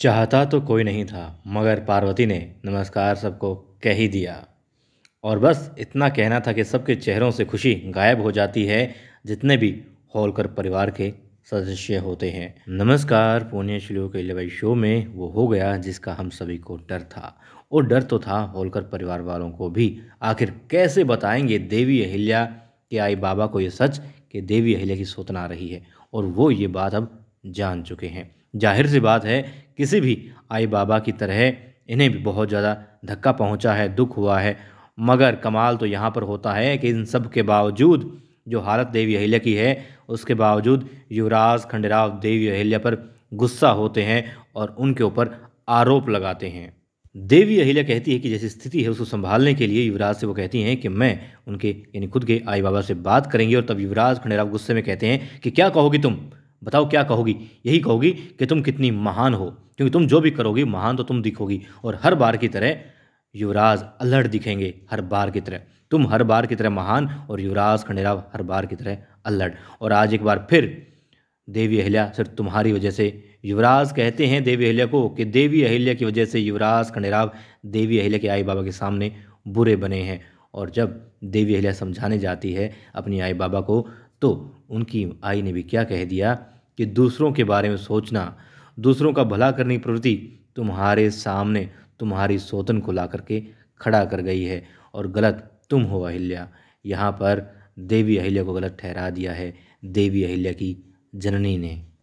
चाहता तो कोई नहीं था मगर पार्वती ने नमस्कार सबको कह ही दिया और बस इतना कहना था कि सबके चेहरों से खुशी गायब हो जाती है जितने भी होलकर परिवार के सदस्य होते हैं नमस्कार पुण्य के लिए शो में वो हो गया जिसका हम सभी को डर था और डर तो था होलकर परिवार वालों को भी आखिर कैसे बताएंगे देवी अहिल्या के आई बाबा को ये सच कि देवी अहिल्या की सोतना रही है और वो ये बात अब जान चुके हैं जाहिर सी बात है किसी भी आई बाबा की तरह इन्हें भी बहुत ज़्यादा धक्का पहुंचा है दुख हुआ है मगर कमाल तो यहाँ पर होता है कि इन सब के बावजूद जो हालत देवी अहिल्या की है उसके बावजूद युवराज खंडराव देवी अहिल्या पर गुस्सा होते हैं और उनके ऊपर आरोप लगाते हैं देवी अहिल्या कहती है कि जैसी स्थिति है उसको संभालने के लिए युवराज से वो कहती हैं कि मैं उनके यानी खुद के आई बाबा से बात करेंगी और तब युवराज खंडेराव गुस्से में कहते हैं कि क्या कहोगी तुम बताओ क्या कहोगी यही कहोगी कि तुम कितनी महान हो क्योंकि तुम जो भी करोगी महान तो तुम दिखोगी और हर बार की तरह युवराज अलर्ट दिखेंगे हर बार की तरह तुम हर बार की तरह महान और युवराज खंडेराव हर बार की तरह अलर्ट और आज एक बार फिर देवी अहिल्या सिर्फ तुम्हारी वजह से युवराज कहते हैं देवी अहिल्या को कि देवी अहिल्या की वजह से युवराज खंडेराव देवी अहिल्या के आई बाबा के सामने बुरे बने हैं और जब देवी अहिल्या समझाने जाती है अपनी आई बाबा को तो उनकी आई ने भी क्या कह दिया कि दूसरों के बारे में सोचना दूसरों का भला करने की प्रवृत्ति तुम्हारे सामने तुम्हारी सोतन को ला करके खड़ा कर गई है और गलत तुम हो अहिल्या यहाँ पर देवी अहिल्या को गलत ठहरा दिया है देवी अहिल्या की जननी ने